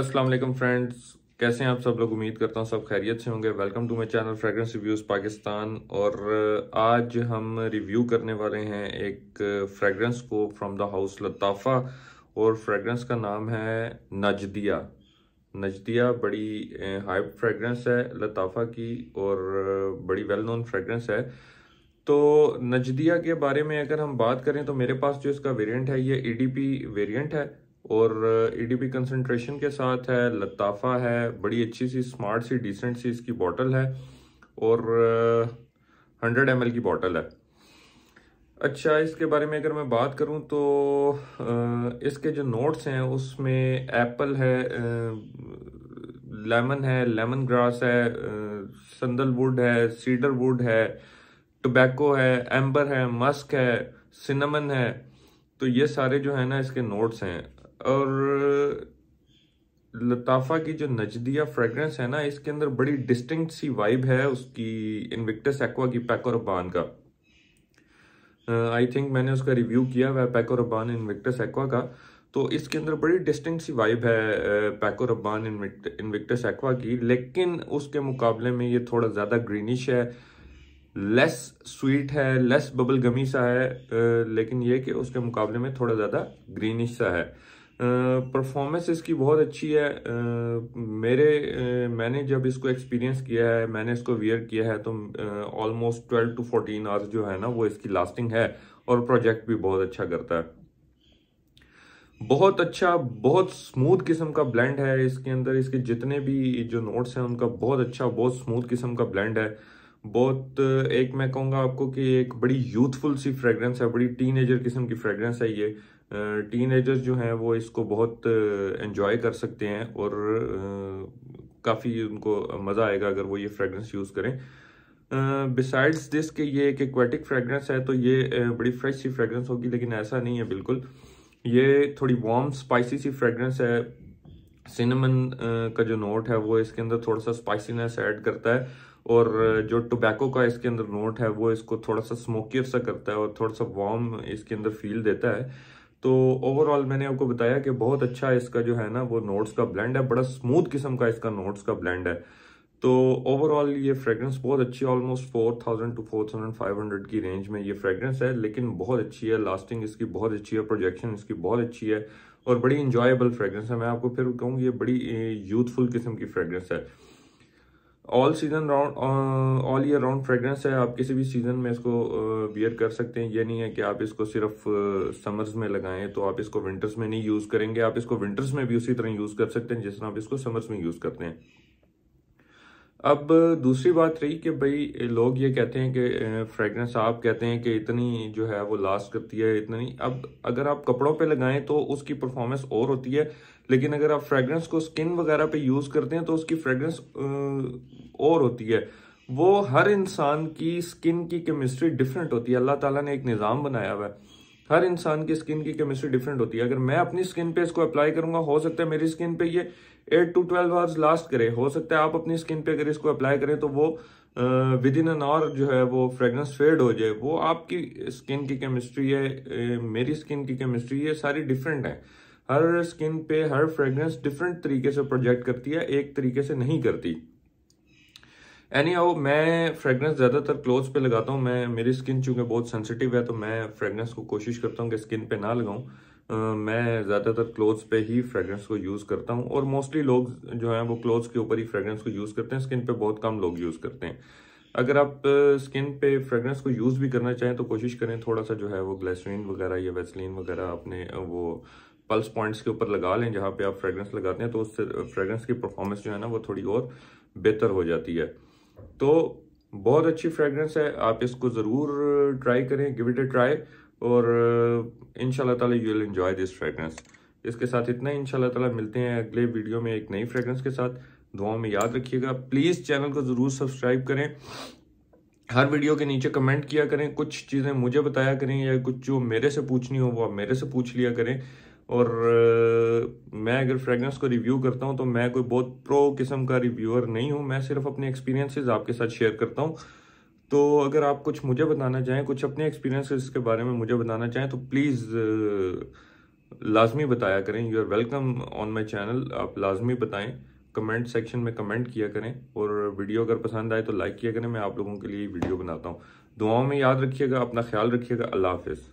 अस्सलाम वालेकुम फ्रेंड्स कैसे हैं आप सब लोग उम्मीद करता हूँ सब खैरियत से होंगे welcome to my channel fragrance reviews Pakistan और आज हम रिव्यू करने वाले हैं एक फ्रेगरेंस को फ्रॉम द हाउस लताफ़ा और फ्रेगरेंस का नाम है नजदिया नजदिया बड़ी हाई फ्रेगरेंस है लताफ़ा की और बड़ी वेल नोन फ्रेगरेंस है तो नजदिया के बारे में अगर हम बात करें तो मेरे पास जो इसका वेरिएंट है ये ईडीपी वेरिएंट है और ई डी पी कंसनट्रेशन के साथ है लताफ़ा है बड़ी अच्छी सी स्मार्ट सी डिसेंट सी इसकी बॉटल है और हंड्रेड uh, एम की बॉटल है अच्छा इसके बारे में अगर मैं बात करूं तो uh, इसके जो नोट्स हैं उसमें एप्पल है लेमन uh, है लेमन ग्रास है संदल वुड है सीडर वुड है टोबैको है एम्बर है मस्क है सिनेमन है तो ये सारे जो है ना इसके नोट्स हैं और लताफा की जो नजदिया फ्रेग्रेंस है ना इसके अंदर बड़ी डिस्टिंग सी वाइब है उसकी इनविक्टस एक्वा की पैकोरबान का आई uh, थिंक मैंने उसका रिव्यू किया हुआ है पैकोरबान इनविक्टस एक्वा का तो इसके अंदर बड़ी डिस्टिंग सी वाइब है पैको रब्बान इनविक्टस एक्वा की लेकिन उसके मुकाबले में ये थोड़ा ज़्यादा ग्रीनिश है लेस स्वीट है लेस बबल गमी सा है लेकिन ये कि उसके मुकाबले में थोड़ा ज़्यादा ग्रीनिश सा है परफॉर्मेंस इसकी बहुत अच्छी है आ, मेरे आ, मैंने जब इसको एक्सपीरियंस किया है मैंने इसको वियर किया है तो almost twelve to fourteen hours जो है ना वो इसकी लास्टिंग है और प्रोजेक्ट भी बहुत अच्छा करता है बहुत अच्छा बहुत स्मूथ किस्म का ब्लेंड है इसके अंदर इसके जितने भी जो नोट्स हैं उनका बहुत अच्छा बहुत स्मूथ किस्म का ब्लेंड है बहुत एक मैं कहूँगा आपको कि एक बड़ी यूथफुल सी फ्रेगरेंस है बड़ी टीन किस्म की फ्रेगरेंस है ये टीन एजर्स जो हैं वो इसको बहुत इन्जॉय कर सकते हैं और काफ़ी उनको मज़ा आएगा अगर वो ये फ्रेगरेंस यूज़ करें बिसाइड्स दिस के ये एक एक्वेटिक फ्रेगरेंस है तो ये बड़ी फ्रेश सी फ्रेगरेंस होगी लेकिन ऐसा नहीं है बिल्कुल ये थोड़ी वार्म स्पाइसी सी फ्रेगरेंस है सिनेमन का जो नोट है वो इसके अंदर थोड़ा सा स्पाइसीनेस ऐड करता है और जो टोबैको का इसके अंदर नोट है वो इसको थोड़ा सा स्मोकी सा करता है और थोड़ा सा वार्म इसके अंदर फील देता है तो ओवरऑल मैंने आपको बताया कि बहुत अच्छा इसका जो है ना वो नोट्स का ब्लेंड है बड़ा स्मूथ किस्म का इसका नोट्स का ब्लेंड है तो ओवरऑल ये फ्रेगरेंस बहुत अच्छी है almost four thousand to four thousand five hundred की रेंज में ये फ्रेगरेंस है लेकिन बहुत अच्छी है लास्टिंग इसकी बहुत अच्छी है प्रोजेक्शन इसकी बहुत अच्छी है और बड़ी इंजॉयबल फ्रेगरेंस है मैं आपको फिर कहूँगी ये बड़ी यूथफुल किस्म की फ्रेगरेंस है all season round all year round fragrance है आप किसी भी सीजन में इसको वियर uh, कर सकते हैं ये नहीं है कि आप इसको सिर्फ समर्स uh, में लगाएं तो आप इसको विंटर्स में नहीं यूज करेंगे आप इसको विंटर्स में भी उसी तरह यूज कर सकते हैं जिस तरह आप इसको समर्स में यूज करते हैं अब दूसरी बात रही कि भाई लोग ये कहते हैं कि फ्रेगरेंस uh, आप कहते हैं कि इतनी जो है वो लास्ट करती है इतनी अब अगर आप कपड़ों पे लगाएं तो उसकी परफॉर्मेंस और होती है लेकिन अगर आप फ्रेगरेंस को स्किन वगैरह पे यूज करते हैं तो उसकी फ्रेगरेंस और होती है वो हर इंसान की स्किन की केमिस्ट्री डिफरेंट होती है अल्लाह ताला ने एक निज़ाम बनाया हुआ है हर इंसान की स्किन की केमिस्ट्री डिफरेंट होती है अगर मैं अपनी स्किन पे इसको अप्लाई करूंगा हो सकता है मेरी स्किन पे ये eight to twelve hours last करे हो सकता है आप अपनी स्किन पे अगर इसको अप्लाई करें तो वो विद इन एन आवर जो है वो फ्रेगरेंस फेड हो जाए वो आपकी स्किन की केमिस्ट्री है मेरी स्किन की केमिस्ट्री ये सारी डिफरेंट है हर स्किन पे हर फ्रेग्रेंस डिफरेंट तरीके से प्रोजेक्ट करती है एक तरीके से नहीं करती एनी आओ मैं फ्रेगरेंस ज़्यादातर क्लोथ्स पे लगाता हूँ मैं मेरी स्किन चूँकि बहुत सेंसिटिव है तो मैं फ्रेगरेंस को कोशिश करता हूँ कि स्किन पे ना लगाऊँ मैं ज़्यादातर क्लोथ्स पे ही फ्रेगरेंस को यूज़ करता हूँ और मोस्टली लोग जो हैं वो क्लोथ्स के ऊपर ही फ्रेगरेंस को यूज़ करते हैं स्किन पे बहुत कम लोग यूज़ करते हैं अगर आप स्किन पे फ्रेगरेंस को यूज़ भी करना चाहें तो कोशिश करें थोड़ा सा जो है वो ग्लेसरीन वगैरह या वेस्लिन वगैरह अपने वो पल्स पॉइंट्स के ऊपर लगा लें जहाँ पे आप फ्रेगरेंस लगाते हैं तो उससे फ्रेगरेंस की परफॉर्मेंस जो है ना वो थोड़ी और बेहतर हो जाती है तो बहुत अच्छी फ्रेगरेंस है आप इसको ज़रूर ट्राई करें गिव इट ए ट्राई और and you will enjoy this fragrance इसके साथ इतना इन तला मिलते हैं अगले वीडियो में एक नई फ्रेगरेंस के साथ दुआओं में याद रखिएगा प्लीज़ चैनल को ज़रूर सब्सक्राइब करें हर वीडियो के नीचे कमेंट किया करें कुछ चीज़ें मुझे बताया करें या कुछ जो मेरे से पूछनी हो वो आप मेरे से पूछ लिया करें और मैं अगर फ्रेगनेंस को रिव्यू करता हूँ तो मैं कोई बहुत प्रो किस्म का रिव्यूअर नहीं हूँ मैं सिर्फ अपने एक्सपीरियंसेस आपके साथ शेयर करता हूँ तो अगर आप कुछ मुझे बताना चाहें कुछ अपने एक्सपीरियंसेस के बारे में मुझे बताना चाहें तो प्लीज़ लाजमी बताया करें you are welcome on my channel आप लाजमी बताएं कमेंट सेक्शन में कमेंट किया करें और वीडियो अगर पसंद आए तो लाइक किया करें मैं आप लोगों के लिए वीडियो बनाता हूँ दुआओं में याद रखिएगा अपना ख्याल रखिएगा अल्लाह हाफिज़